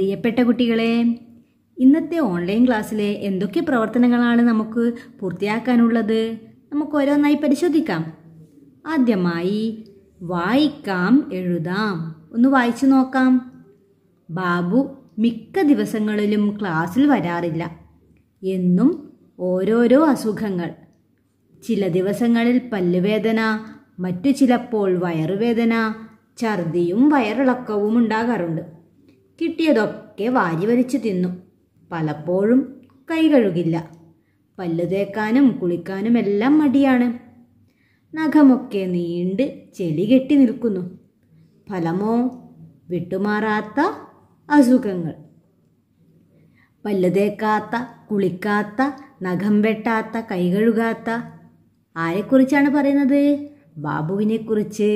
പ്രിയപ്പെട്ട കുട്ടികളെ ഇന്നത്തെ ഓൺലൈൻ ക്ലാസ്സിലെ എന്തൊക്കെ പ്രവർത്തനങ്ങളാണ് നമുക്ക് പൂർത്തിയാക്കാനുള്ളത് നമുക്ക് ഓരോന്നായി പരിശോധിക്കാം ആദ്യമായി വായിക്കാം എഴുതാം ഒന്ന് വായിച്ചു നോക്കാം ബാബു മിക്ക ദിവസങ്ങളിലും ക്ലാസ്സിൽ വരാറില്ല എന്നും ഓരോരോ അസുഖങ്ങൾ ചില ദിവസങ്ങളിൽ പല്ലുവേദന മറ്റു ചിലപ്പോൾ വയറുവേദന ഛർദിയും വയറിളക്കവും ഉണ്ടാകാറുണ്ട് കിട്ടിയതൊക്കെ വാരി വലിച്ചു തിന്നു പലപ്പോഴും കൈ കഴുകില്ല പല്ലു തേക്കാനും കുളിക്കാനും എല്ലാം മടിയാണ് നഖമൊക്കെ നീണ്ട് ചെളി കെട്ടി നിൽക്കുന്നു ഫലമോ വിട്ടുമാറാത്ത അസുഖങ്ങൾ പല്ലു തേക്കാത്ത കുളിക്കാത്ത നഖം വെട്ടാത്ത കൈ കഴുകാത്ത ആരെക്കുറിച്ചാണ് പറയുന്നത് ബാബുവിനെക്കുറിച്ച്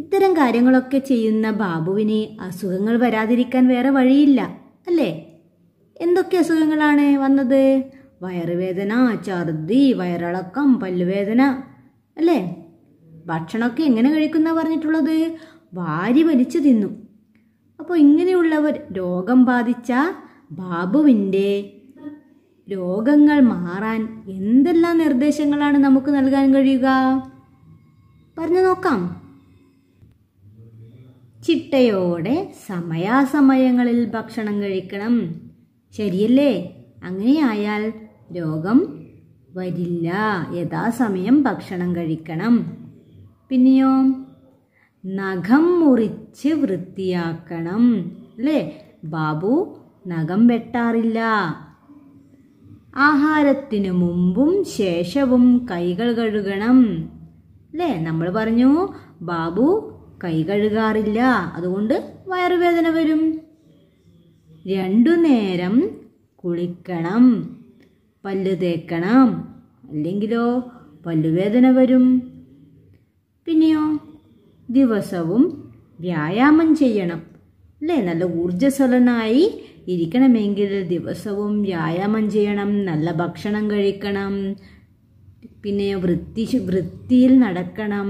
ഇത്തരം കാര്യങ്ങളൊക്കെ ചെയ്യുന്ന ബാബുവിന് അസുഖങ്ങൾ വരാതിരിക്കാൻ വേറെ വഴിയില്ല അല്ലേ എന്തൊക്കെ അസുഖങ്ങളാണ് വന്നത് വയറുവേദന ഛർദി വയറിളക്കം പല്ലുവേദന അല്ലേ ഭക്ഷണമൊക്കെ എങ്ങനെ കഴിക്കുന്ന പറഞ്ഞിട്ടുള്ളത് വാരി വലിച്ചു തിന്നു അപ്പോൾ ഇങ്ങനെയുള്ളവർ രോഗം ബാധിച്ച ബാബുവിൻ്റെ രോഗങ്ങൾ മാറാൻ എന്തെല്ലാം നിർദ്ദേശങ്ങളാണ് നമുക്ക് നൽകാൻ കഴിയുക പറഞ്ഞു നോക്കാം ചിട്ടയോടെ സമയാസമയങ്ങളിൽ ഭക്ഷണം കഴിക്കണം ശരിയല്ലേ അങ്ങനെയായാൽ രോഗം വരില്ല യഥാസമയം ഭക്ഷണം കഴിക്കണം പിന്നെയോ നഖം മുറിച്ച് വൃത്തിയാക്കണം അല്ലേ ബാബു നഖം വെട്ടാറില്ല ആഹാരത്തിന് മുമ്പും ശേഷവും കൈകൾ കഴുകണം അല്ലേ നമ്മൾ പറഞ്ഞു ബാബു കൈ കഴുകാറില്ല അതുകൊണ്ട് വയറുവേദന വരും രണ്ടു നേരം കുളിക്കണം പല്ല് തേക്കണം അല്ലെങ്കിലോ പല്ലുവേദന വരും പിന്നെയോ ദിവസവും വ്യായാമം ചെയ്യണം അല്ലേ നല്ല ഊർജസ്വലനായി ഇരിക്കണമെങ്കിൽ ദിവസവും വ്യായാമം ചെയ്യണം നല്ല ഭക്ഷണം കഴിക്കണം പിന്നെ വൃത്തി വൃത്തിയിൽ നടക്കണം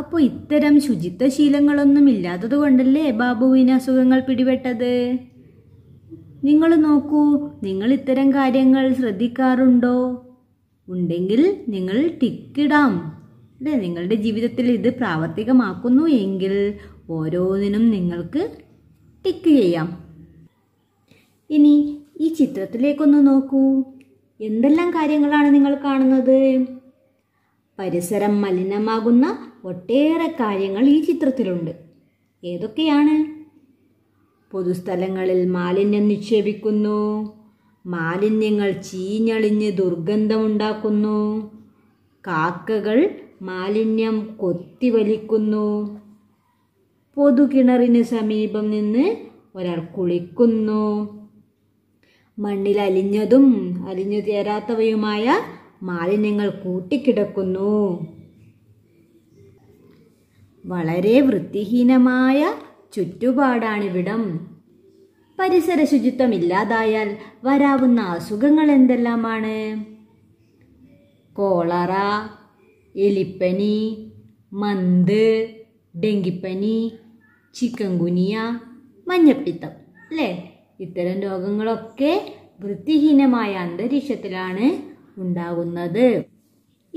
അപ്പോൾ ഇത്തരം ശുചിത്വ ശീലങ്ങളൊന്നും ഇല്ലാത്തത് കൊണ്ടല്ലേ ബാബുവിന് അസുഖങ്ങൾ പിടിപെട്ടത് നിങ്ങൾ നോക്കൂ നിങ്ങൾ ഇത്തരം കാര്യങ്ങൾ ശ്രദ്ധിക്കാറുണ്ടോ ഉണ്ടെങ്കിൽ നിങ്ങൾ ടിക്കിടാം അല്ലേ നിങ്ങളുടെ ജീവിതത്തിൽ ഇത് പ്രാവർത്തികമാക്കുന്നു എങ്കിൽ ഓരോന്നിനും നിങ്ങൾക്ക് ടിക്ക് ചെയ്യാം ഇനി ഈ ചിത്രത്തിലേക്കൊന്ന് നോക്കൂ എന്തെല്ലാം കാര്യങ്ങളാണ് നിങ്ങൾ കാണുന്നത് പരിസരം മലിനമാകുന്ന ഒട്ടേറെ കാര്യങ്ങൾ ഈ ചിത്രത്തിലുണ്ട് ഏതൊക്കെയാണ് പൊതുസ്ഥലങ്ങളിൽ മാലിന്യം നിക്ഷേപിക്കുന്നു മാലിന്യങ്ങൾ ചീഞ്ഞളിഞ്ഞ് ദുർഗന്ധമുണ്ടാക്കുന്നു കാക്കകൾ മാലിന്യം കൊത്തിവലിക്കുന്നു പൊതുകിണറിന് സമീപം നിന്ന് ഒരാൾ കുളിക്കുന്നു മണ്ണിൽ അലിഞ്ഞതും അലിഞ്ഞു തേരാത്തവയുമായ മാലിന്യങ്ങൾ കൂട്ടിക്കിടക്കുന്നു വളരെ വൃത്തിഹീനമായ ചുറ്റുപാടാണിവിടം പരിസര ശുചിത്വം ഇല്ലാതായാൽ വരാവുന്ന അസുഖങ്ങൾ എന്തെല്ലാമാണ് കോളറ എലിപ്പനി മന്ത് ഡെങ്കിപ്പനി ചിക്കൻകുനിയ മഞ്ഞപ്പിത്തം അല്ലേ ഇത്തരം രോഗങ്ങളൊക്കെ വൃത്തിഹീനമായ അന്തരീക്ഷത്തിലാണ് ഉണ്ടാകുന്നത്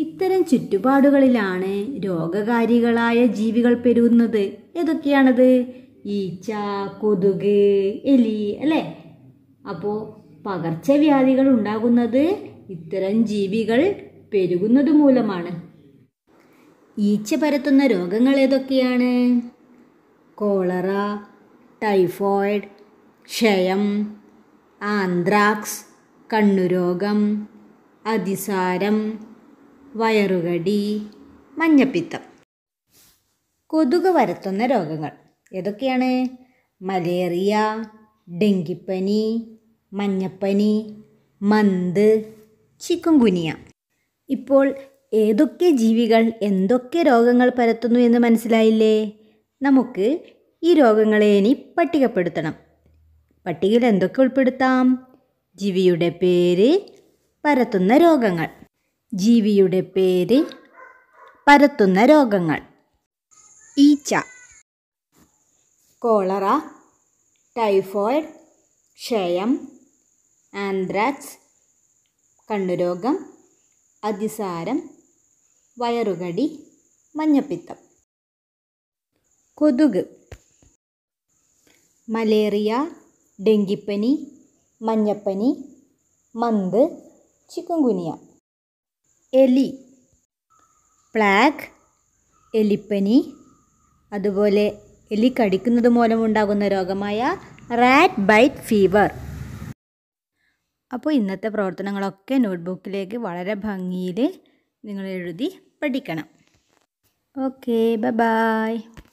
ഇത്തരം ചുറ്റുപാടുകളിലാണ് രോഗകാരികളായ ജീവികൾ പെരുകുന്നത് ഏതൊക്കെയാണത് ഈച്ച കൊതുക് എലി അല്ലേ അപ്പോൾ പകർച്ചവ്യാധികൾ ഉണ്ടാകുന്നത് ഇത്തരം ജീവികൾ പെരുകുന്നത് മൂലമാണ് ഈച്ച പരത്തുന്ന രോഗങ്ങൾ ഏതൊക്കെയാണ് കോളറ ടൈഫോയിഡ് ക്ഷയം ആന്ത്രാക്സ് കണ്ണുരോഗം അതിസാരം വയറുകടി മഞ്ഞപ്പിത്തം കൊതുക് വരത്തുന്ന രോഗങ്ങൾ ഏതൊക്കെയാണ് മലേറിയ ഡെങ്കിപ്പനി മഞ്ഞപ്പനി മന്ത് ചിക്കുംകുനിയ ഇപ്പോൾ ഏതൊക്കെ ജീവികൾ എന്തൊക്കെ രോഗങ്ങൾ പരത്തുന്നു എന്ന് മനസ്സിലായില്ലേ നമുക്ക് ഈ രോഗങ്ങളെ ഇനി പട്ടികപ്പെടുത്തണം പട്ടികയിൽ എന്തൊക്കെ ഉൾപ്പെടുത്താം ജീവിയുടെ പേര് പരത്തുന്ന രോഗങ്ങൾ ജീവിയുടെ പേര് പരത്തുന്ന രോഗങ്ങൾ ഈച്ച കോളറ ടൈഫോയിഡ് ക്ഷയം ആന്ത്രാക്സ് കണ്ണുരോഗം അതിസാരം വയറുകടി മഞ്ഞപ്പിത്തം കൊതുക് മലേറിയ ഡെങ്കിപ്പനി മഞ്ഞപ്പനി മന്ത് ചിക്കുങ്കുനിയ എലി പ്ലാഗ് എലിപ്പനി അതുപോലെ എലി കടിക്കുന്നത് മൂലമുണ്ടാകുന്ന രോഗമായ റാറ്റ് ബൈറ്റ് ഫീവർ അപ്പോൾ ഇന്നത്തെ പ്രവർത്തനങ്ങളൊക്കെ നോട്ട്ബുക്കിലേക്ക് വളരെ ഭംഗിയിൽ നിങ്ങൾ എഴുതി പഠിക്കണം ഓക്കെ ബ ബായ്